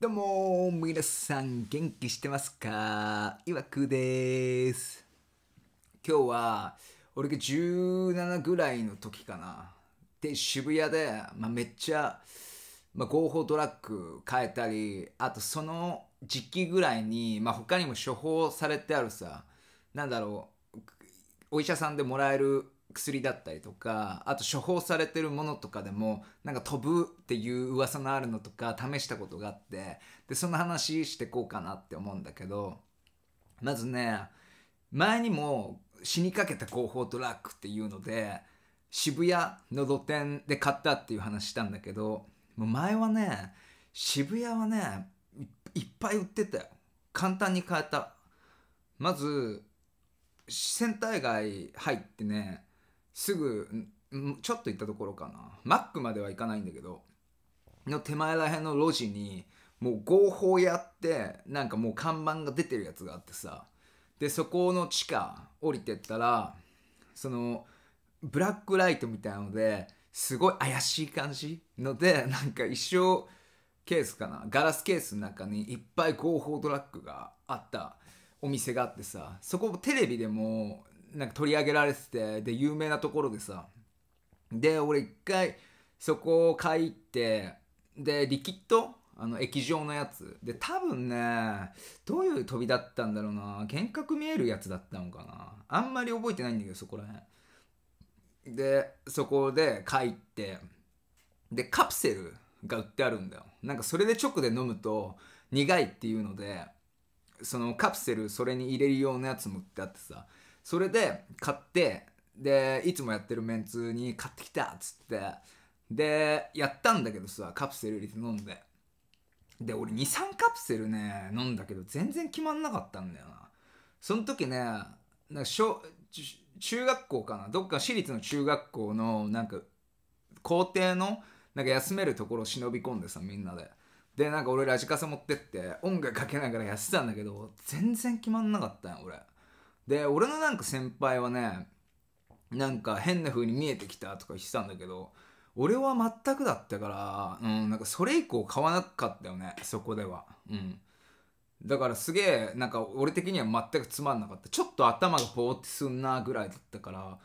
どうも皆さん元気してますかいわくです。今日は、俺が17ぐらいの時かな。で、渋谷で、まあ、めっちゃ、まあ、合法ドラッグ変えたり、あとその時期ぐらいに、まあ、他にも処方されてあるさ、なんだろう、お医者さんでもらえる薬だったりとかあと処方されてるものとかでもなんか飛ぶっていう噂のあるのとか試したことがあってでその話してこうかなって思うんだけどまずね前にも死にかけた広報トラックっていうので渋谷の露店で買ったっていう話したんだけどもう前はね渋谷はねいっぱい売ってたよ簡単に買えたまずセンター街入ってねすぐちょっと行ったところかなマックまでは行かないんだけどの手前らへんの路地にもう合法やってなんかもう看板が出てるやつがあってさでそこの地下降りてったらそのブラックライトみたいなのですごい怪しい感じのでなんか一生ケースかなガラスケースの中にいっぱい合法ドラッグがあったお店があってさそこテレビでもなんか取り上げられててで有名なところでさで俺一回そこを書いてでリキッドあの液状のやつで多分ねどういう飛びだったんだろうな幻覚見えるやつだったのかなあんまり覚えてないんだけどそこら辺でそこで書いてでカプセルが売ってあるんだよなんかそれで直で飲むと苦いっていうのでそのカプセルそれに入れるようなやつも売ってあってさそれで買ってでいつもやってるメンツに買ってきたっつってでやったんだけどさカプセル入れて飲んでで俺23カプセルね飲んだけど全然決まんなかったんだよなその時ねなんか小中学校かなどっか私立の中学校のなんか校庭のなんか休めるところを忍び込んでさみんなででなんか俺ラジカセ持ってって音楽かけながらやってたんだけど全然決まんなかったん俺で俺のなんか先輩はねなんか変な風に見えてきたとか言ってたんだけど俺は全くだったから、うん、なんかそれ以降買わなかったよねそこでは、うん、だからすげえなんか俺的には全くつまんなかったちょっと頭がポーってすんなぐらいだったから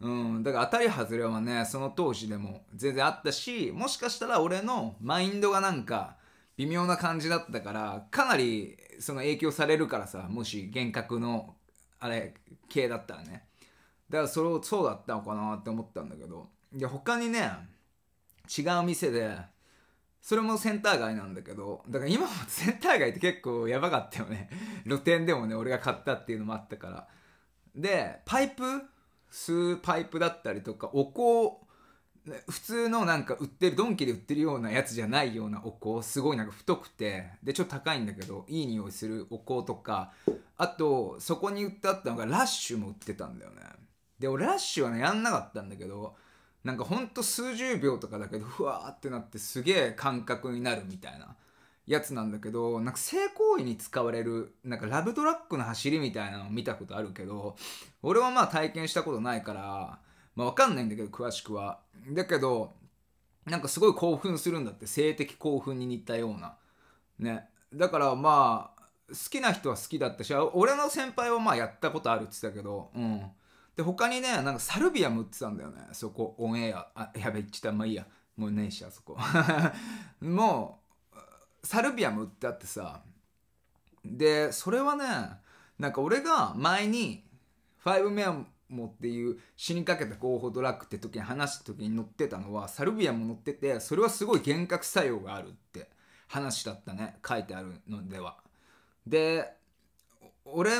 うん、だから当たり外れはねその当時でも全然あったしもしかしたら俺のマインドがなんか微妙な感じだったからかなりその影響されるからさもし幻覚のあれ系だったらねだからそれをそうだったのかなって思ったんだけどで他にね違う店でそれもセンター街なんだけどだから今もセンター街って結構やばかったよね露店でもね俺が買ったっていうのもあったからでパイプ吸うパイプだったりとかお香普通のなんか売ってるドンキで売ってるようなやつじゃないようなお香すごいなんか太くてでちょっと高いんだけどいい匂いするお香とかあとそこに売ってあったのがラッシュも売ってたんだよねで俺ラッシュはねやんなかったんだけどなんかほんと数十秒とかだけどふわーってなってすげえ感覚になるみたいなやつなんだけどなんか性行為に使われるなんかラブトラックの走りみたいなのを見たことあるけど俺はまあ体験したことないからまあ、かんないんだけど詳しくはだけどなんかすごい興奮するんだって性的興奮に似たようなねだからまあ好きな人は好きだったし俺の先輩はまあやったことあるって言ってたけどうんで他にねなんかサルビアも売ってたんだよねそこオンエアあやべ言っちゃったまあいいやもうねえしあそこ もうサルビアも売ってあってさでそれはねなんか俺が前に5メンモっていう死にかけた候補ドラッグって時に話した時に載ってたのはサルビアも載っててそれはすごい幻覚作用があるって話だったね書いてあるのでは。で俺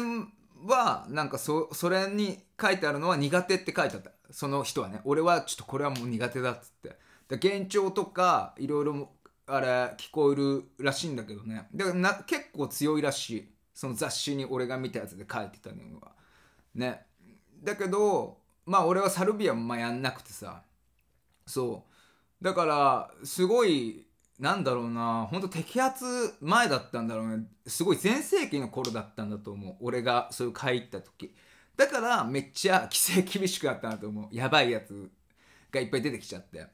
はなんかそそれに書いてあるのは苦手って書いてあったその人はね俺はちょっとこれはもう苦手だっつって幻聴とかいろいろあれ聞こえるらしいんだけどねだからな結構強いらしいその雑誌に俺が見たやつで書いてたのはねだけどまあ俺はサルビアもやんなくてさそうだからすごいなんだろうな本当摘発前だったんだろうねすごい全盛期の頃だったんだと思う俺がそういう会行った時だからめっちゃ規制厳しくなったなと思うやばいやつがいっぱい出てきちゃって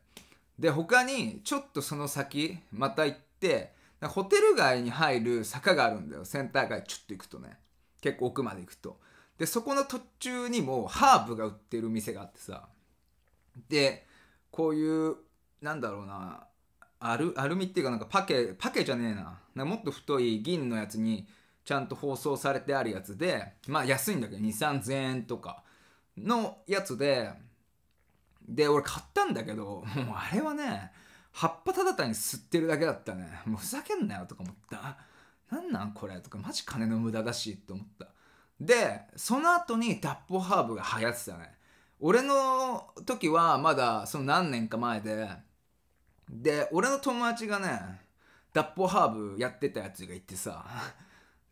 で他にちょっとその先また行ってホテル街に入る坂があるんだよセンター街ちょっと行くとね結構奥まで行くとでそこの途中にもハーブが売ってる店があってさでこういうなんだろうなアルアルミっていうかなんかパケパケじゃねえななもっと太い銀のやつにちゃんと包装されてあるやつでまあ安いんだけど23000円とかのやつでで俺買ったんだけどもうあれはね葉っぱただ単に吸ってるだけだったねもうふざけんなよとか思ったなんなんこれとかマジ金の無駄だしと思ったでその後に脱法ハーブが流行ってたね俺の時はまだその何年か前でで俺の友達がね脱法ハーブやってたやつがいてさ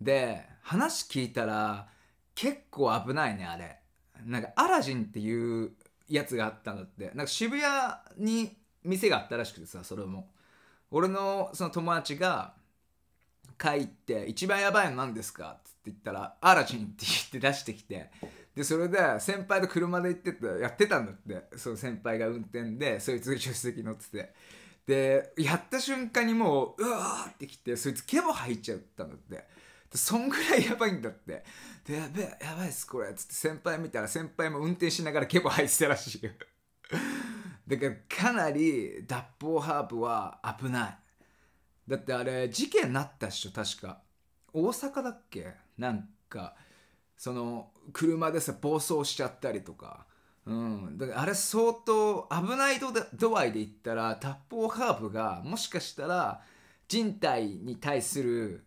で話聞いたら結構危ないねあれなんかアラジンっていうやつがあったんだってなんか渋谷に店があったらしくてさそれも俺のその友達が「帰って一番やばいの何ですか?」ってって言ったら「アラジン」って言って出してきてでそれで先輩と車で行っててやってたんだってその先輩が運転でそいつが助手席乗っててでやった瞬間にもううわーってきてそいつケボ入っちゃったんだってでそんぐらいやばいんだってでやべえやばいっすこれっつって先輩見たら先輩も運転しながらケボ入ってたらしいよ だからかなり脱法ハーブは危ないだってあれ事件なったっしょ確か大阪だっけなんかその車でさ暴走しちゃったりとか。うん、だからあれ相当危ない度合いで言ったら脱法ハーブがもしかしたら人体に対する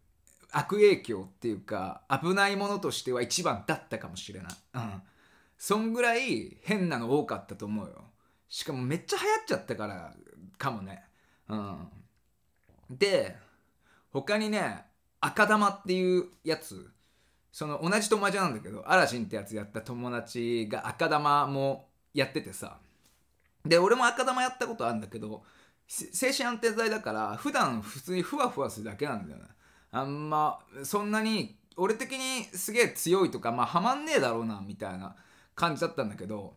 悪影響っていうか危ないものとしては一番だったかもしれない、うん、そんぐらい変なの多かったと思うよしかもめっちゃ流行っちゃったからかもね、うん、で他にね赤玉っていうやつその同じ友達なんだけどアラジンってやつやった友達が赤玉もやっててさで俺も赤玉やったことあるんだけど精神安定剤だから普段普通にふわふわするだけなんだよねあんまそんなに俺的にすげえ強いとかまあはまんねえだろうなみたいな感じだったんだけど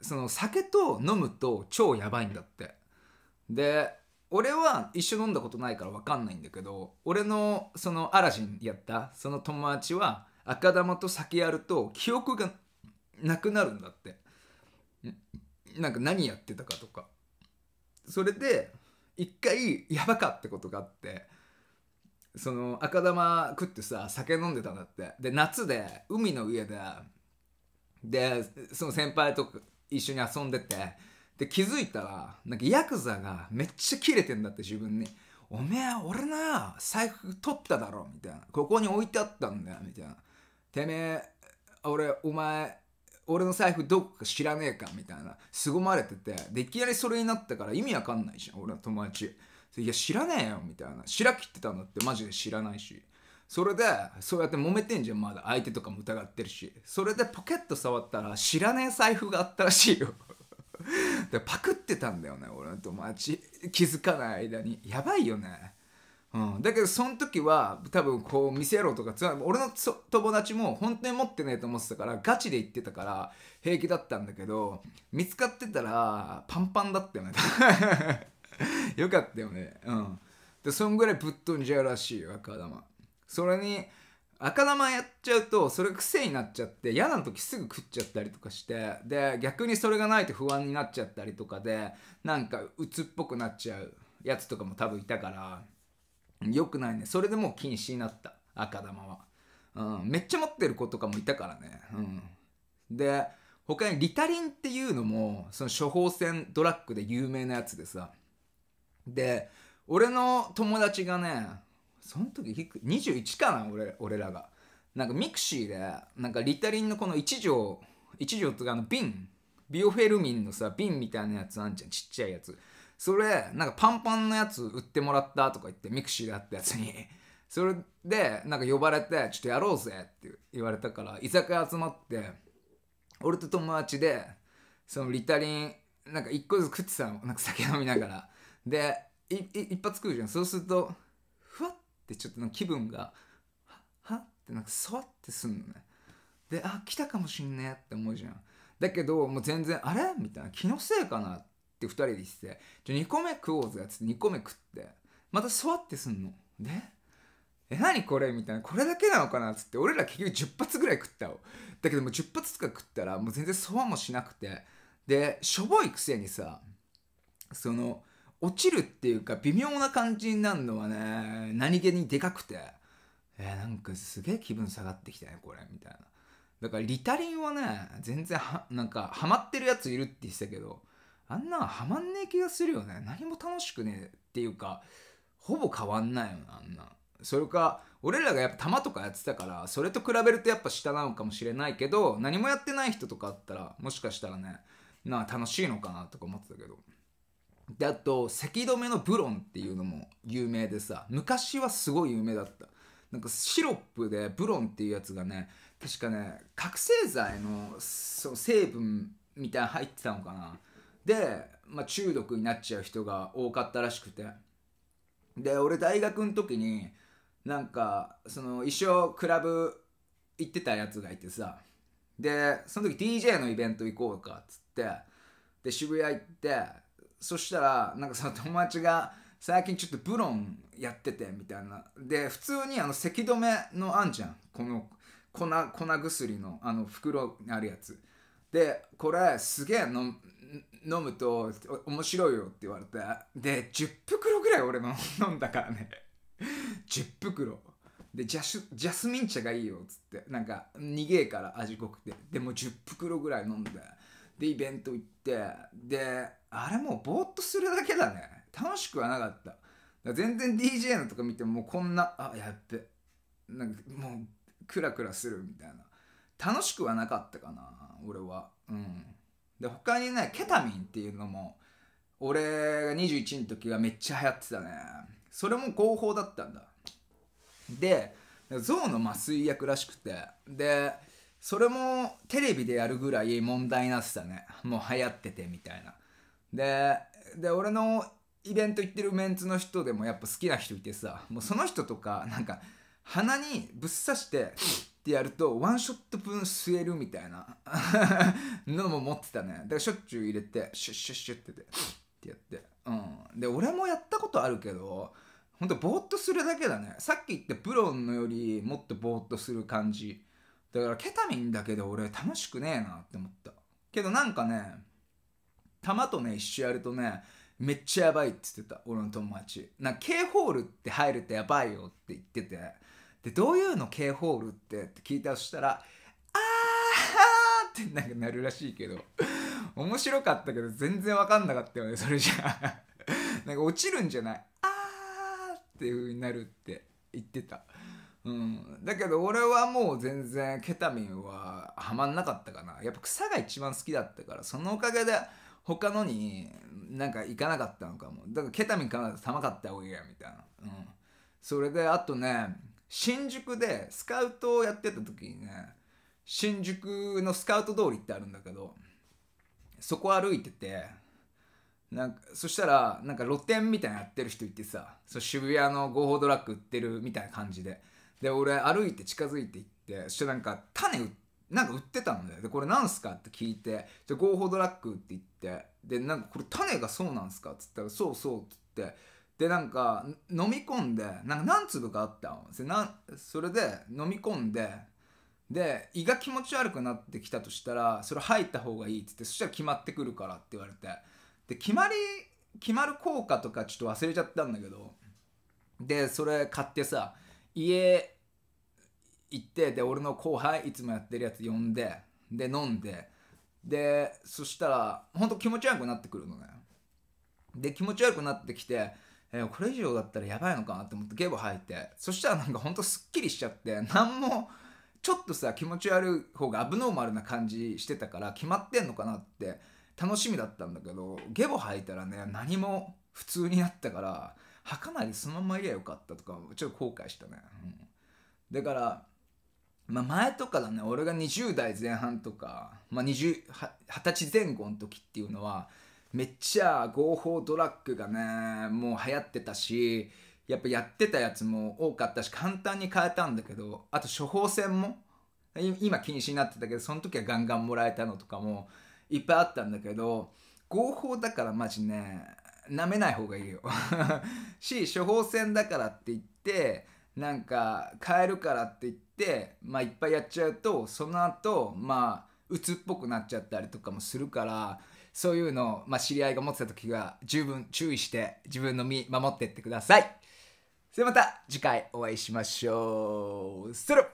その酒と飲むと超やばいんだってで俺は一緒飲んだことないから分かんないんだけど俺のそのアラジンやったその友達は赤玉と酒やると記憶がなくなるんだってなんか何やってたかとかそれで一回やばかってことがあってその赤玉食ってさ酒飲んでたんだってで夏で海の上ででその先輩と一緒に遊んでてで気づいたらなんかヤクザがめっちゃキレてんだって自分に「おめえ俺な財布取っただろ」みたいな「ここに置いてあったんだよ」みたいな「てめえ俺お前俺の財布どっか知らねえか」みたいな凄まれててでいきなりそれになったから意味わかんないじゃん俺の友達「いや知らねえよ」みたいな「しらきってたんだってマジで知らないし」それでそうやって揉めてんじゃんまだ相手とかも疑ってるしそれでポケット触ったら知らねえ財布があったらしいよでパクってたんだよね俺の友達気づかない間にやばいよねうん、だけどその時は多分こう見せろとかつまり俺の友達も本当に持ってねえと思ってたからガチで言ってたから平気だったんだけど見つかってたらパンパンだったよね よかったよねうんでそんぐらいぶっ飛んじゃうらしいよ赤玉それに赤玉やっちゃうとそれ癖になっちゃって嫌な時すぐ食っちゃったりとかしてで逆にそれがないと不安になっちゃったりとかでなんか鬱っぽくなっちゃうやつとかも多分いたからよくないねそれでもう禁止になった赤玉は、うん、めっちゃ持ってる子とかもいたからね、うん、で他にリタリンっていうのもその処方箋ドラッグで有名なやつでさで俺の友達がねその時いく21かな俺俺らがなんかミクシーでなんかリタリンのこの1錠1錠とかあの瓶ビオフェルミンのさ瓶みたいなやつあんじゃんちっちゃいやつそれなんかパンパンのやつ売ってもらったとか言ってミクシーであったやつにそれでなんか呼ばれてちょっとやろうぜって言われたから居酒屋集まって俺と友達でそのリタリンなんか1個ずつ食ってたのなんか酒飲みながらで一発食うじゃんそうするとってちょっと気分がはってなんかそわってすんのねであ来たかもしんねえって思うじゃんだけどもう全然あれみたいな気のせいかなって2人で言ってじゃ2個目食おうぜっつって2個目食ってまたそわってすんのでえ何これみたいなこれだけなのかなっつって俺ら結局10発ぐらい食ったよだけどもう10発とか食ったらもう全然そわもしなくてでしょぼいくせにさその落ちるっていうか微妙な感じになるのはね何気にでかくて、えー、なんかすげえ気分下がってきたねこれみたいなだからリタリンはね全然はなんかハマってるやついるって言ってたけどあんなハマんねえ気がするよね何も楽しくねえっていうかほぼ変わんないよなあんなそれか俺らがやっぱ玉とかやってたからそれと比べるとやっぱ下なのかもしれないけど何もやってない人とかあったらもしかしたらねな楽しいのかなとか思ってたけどであと咳止めのブロンっていうのも有名でさ昔はすごい有名だったなんかシロップでブロンっていうやつがね確かね覚醒剤のその成分みたいな入ってたのかなで、まあ、中毒になっちゃう人が多かったらしくてで俺大学の時になんかその一生クラブ行ってたやつがいてさでその時 DJ のイベント行こうかっつってで渋谷行ってそしたらなんかその 友達が最近ちょっとブロンやっててみたいなで普通にあの咳止めのあんじゃんこの粉粉薬のあの袋にあるやつでこれすげえ飲むと面白いよって言われてで10袋ぐらい俺の飲んだからね10 袋でジャスジャスミン茶がいいよっつってなんかげえから味濃くてでも10袋ぐらい飲んででイベント行ってであれもうぼーっとするだけだね楽しくはなかった全然 DJ のとか見てもこんなあやっべなんかもうクラクラするみたいな楽しくはなかったかな俺はうんで他にねケタミンっていうのも俺が21の時がめっちゃ流行ってたねそれも合法だったんだで象の麻酔薬らしくてでそれもテレビでやるぐらい問題になってたねもう流行っててみたいなでで俺のイベント行ってるメンツの人でもやっぱ好きな人いてさもうその人とかなんか鼻にぶっ刺してってやるとワンショット分吸えるみたいな のも持ってたねだからしょっちゅう入れてシュッシュッシュッってってやってうんで俺もやったことあるけどほんとぼーっとするだけだねさっき言ったプロンのよりもっとぼーっとする感じだからケタミンだけで俺楽しくねえなって思ったけどなんかね弾とね一緒やるとねめっちゃやばいって言ってた俺の友達なんか K ホールって入るてやばいよって言っててでどういうの K ホールってって聞いたらそしたら「あー!」ってなんかなるらしいけど面白かったけど全然分かんなかったよねそれじゃなんか落ちるんじゃない「あー!」っていう風になるって言ってたうん、だけど俺はもう全然ケタミンははまんなかったかなやっぱ草が一番好きだったからそのおかげで他のになんか行かなかったのかもだからケタミンから寒かった方がいいやみたいな、うん、それであとね新宿でスカウトをやってた時にね新宿のスカウト通りってあるんだけどそこ歩いててなんかそしたらなんか露店みたいなやってる人いてさそう渋谷の合法ドラッグ売ってるみたいな感じでで俺歩いて近づいていってそしてなんか種売ってなんか売ってたのねでこれなんすかって聞いて「じゃ合法ドラッグ」って言ってでなんかこれ種がそうなんすかっつったら「そうそう」って言ってでなんか飲み込んでなんか何粒かあったのそれなそれで飲み込んでで胃が気持ち悪くなってきたとしたらそれ入った方がいいっつってそしたら決まってくるからって言われてで決まり決まる効果とかちょっと忘れちゃったんだけどでそれ買ってさ家行ってで俺の後輩いつもやってるやつ呼んでで飲んででそしたらほんと気持ち悪くなってくるのねで気持ち悪くなってきて、えー、これ以上だったらやばいのかなって思ってゲボ吐いてそしたらなんかほんとすっきりしちゃって何もちょっとさ気持ち悪い方がアブノーマルな感じしてたから決まってんのかなって楽しみだったんだけどゲボ吐いたらね何も普通になったからはかないそのままいりゃよかったとかちょっと後悔したね、うん、だから、まあ、前とかだね俺が20代前半とか、まあ20、20歳前後の時っていうのはめっちゃ合法ドラッグがねもう流行ってたしやっぱやってたやつも多かったし簡単に買えたんだけどあと処方箋も今禁止になってたけどその時はガンガンもらえたのとかもいっぱいあったんだけど合法だからマジね舐めない方がいいよ し処方箋だからって言ってなんか変えるからって言ってまあいっぱいやっちゃうとその後まあ鬱っぽくなっちゃったりとかもするからそういうのを、まあ、知り合いが持ってた時は十分注意して自分の身守ってってくださいそれではまた次回お会いしましょうそれ